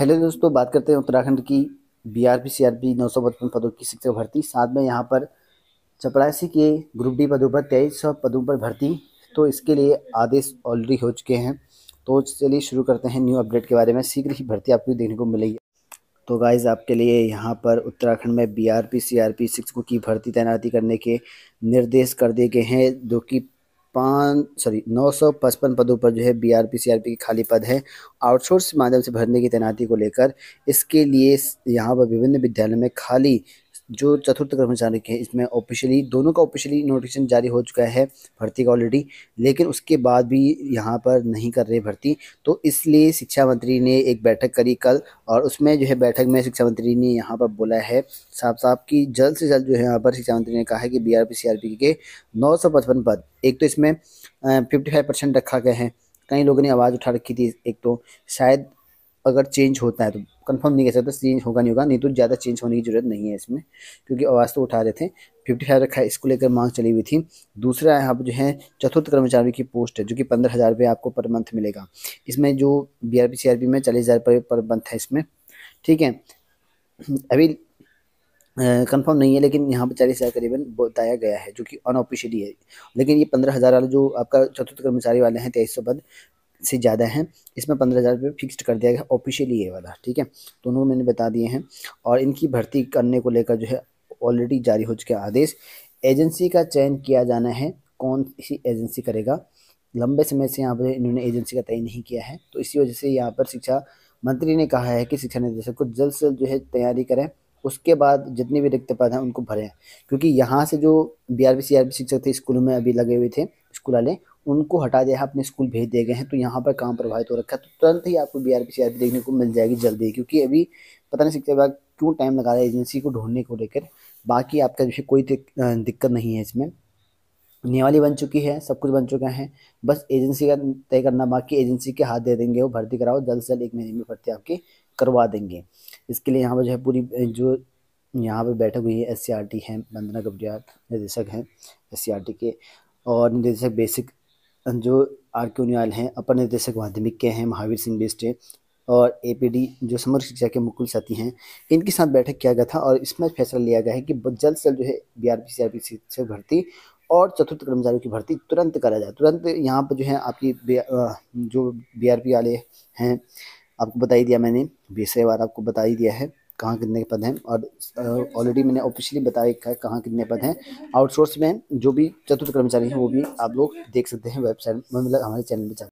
hello दोस्तों बात करते हैं उत्तराखंड की B R R P P C नौ सौ पचपन पदों की शिक्षक भर्ती साथ में यहाँ पर चपरासी के ग्रुप डी पदों पर तेईस सौ पदों पर भर्ती तो इसके लिए आदेश ऑलरेडी हो चुके हैं तो चलिए शुरू करते हैं न्यू अपडेट के बारे में शीघ्र ही भर्ती आपको देखने को मिलेगी तो गाइज आपके लिए यहाँ पर उत्तराखंड में B R P C R P शिक्षकों की भर्ती तैनाती करने के निर्देश कर दिए गए हैं जो कि पाँच सॉरी नौ सौ पचपन पदों पर जो है B R P C R P की खाली पद है आउटसोर्स माध्यम से भरने की तैनाती को लेकर इसके लिए यहाँ पर विभिन्न विद्यालयों में खाली जो चतुर्थ कर्मचारी के इसमें ऑफिशियली दोनों का ऑफिशियली नोटिफिकेशन जारी हो चुका है भर्ती का ऑलरेडी लेकिन उसके बाद भी यहाँ पर नहीं कर रहे भर्ती तो इसलिए शिक्षा मंत्री ने एक बैठक करी कल और उसमें जो है बैठक में शिक्षा मंत्री ने यहाँ पर बोला है साफ साफ कि जल्द से जल्द जो है यहाँ पर शिक्षा मंत्री ने कहा है कि बी आर के नौ पद एक तो इसमें फिफ्टी रखा गया है कई लोगों ने आवाज़ उठा रखी थी एक तो शायद अगर चेंज होता है तो कंफर्म नहीं कह सकते चेंज होगा नहीं होगा नहीं तो ज़्यादा चेंज होने की जरूरत नहीं है इसमें क्योंकि आवाज़ तो उठा रहे थे फिफ्टी फाइव रखा है इसको लेकर मांग चली हुई थी दूसरा यहाँ पर जो है चतुर्थ कर्मचारी की पोस्ट है जो कि पंद्रह हज़ार रुपये आपको पर मंथ मिलेगा इसमें जो B R P C R P में चालीस हज़ार रुपये पर मंथ है इसमें ठीक है अभी कंफर्म नहीं है लेकिन यहाँ पर चालीस हज़ार करीबन बताया गया है जो कि अनऑफिशियली है लेकिन ये पंद्रह हज़ार वाला जो आपका चतुर्थ कर्मचारी वाले हैं तेईस सौ पद से ज़्यादा है इसमें पंद्रह हज़ार रुपये फिक्सड कर दिया गया ऑफिशियली ये वाला ठीक है दोनों मैंने बता दिए हैं और इनकी भर्ती करने को लेकर जो है ऑलरेडी जारी हो चुके आदेश एजेंसी का चयन किया जाना है कौन सी एजेंसी करेगा लंबे समय से यहाँ पर इन्होंने एजेंसी का तय नहीं किया है तो इसी वजह से यहाँ पर शिक्षा मंत्री ने कहा है कि शिक्षा निदेशक को जल्द से जल्द जो है तैयारी करें उसके बाद जितने भी रिक्त पद हैं उनको भरें क्योंकि यहाँ से जो बी आर शिक्षक थे स्कूलों में अभी लगे हुए थे स्कूल वाले उनको हटा दिया है अपने स्कूल भेज दिए गए हैं तो यहाँ पर काम प्रभावित हो रखा है तो तुरंत ही आपको B R P C R P देखने को मिल जाएगी जल्दी क्योंकि अभी पता नहीं शिक्षा विभाग क्यों टाइम लगा रहा है एजेंसी को ढूंढने को लेकर बाकी आपका विषय कोई दिक्कत नहीं है इसमें नियमावली बन चुकी है सब कुछ बन चुका है बस एजेंसी का तय करना बाकी एजेंसी के हाथ दे देंगे वो भर्ती कराओ जल्द से जल्द एक महीने में भर्ती आपकी करवा देंगे इसके लिए यहाँ पर जो है पूरी जो यहाँ पर बैठक हुई है एस सी आर टी है वंदना गबरियाल निदेशक हैं एस सी आर टी के और निदेशक बेसिक जो आर के उनियाल हैं अपर निर्देशक माध्यमिक के हैं महावीर सिंह बिस्ट हैं और डी जो समग्र शिक्षा के मुकुल साथी हैं इनके साथ बैठक किया गया था और इसमें फैसला लिया गया है कि जल्द से जल्द जो है B R P C R P से भर्ती और चतुर्थ कर्मचारियों की भर्ती तुरंत करा जाए तुरंत यहाँ पर जो है आपकी जो बी आर पी वाले हैं आपको बता ही दिया मैंने बेसरे बार आपको बता ही दिया है कहाँ कितने पद हैं और ऑलरेडी मैंने ऑफिशियली बताया है कहाँ कितने पद हैं आउटसोर्स में जो भी चतुर्थ कर्मचारी हैं वो भी आप लोग देख सकते हैं वेबसाइट मतलब हमारे चैनल पर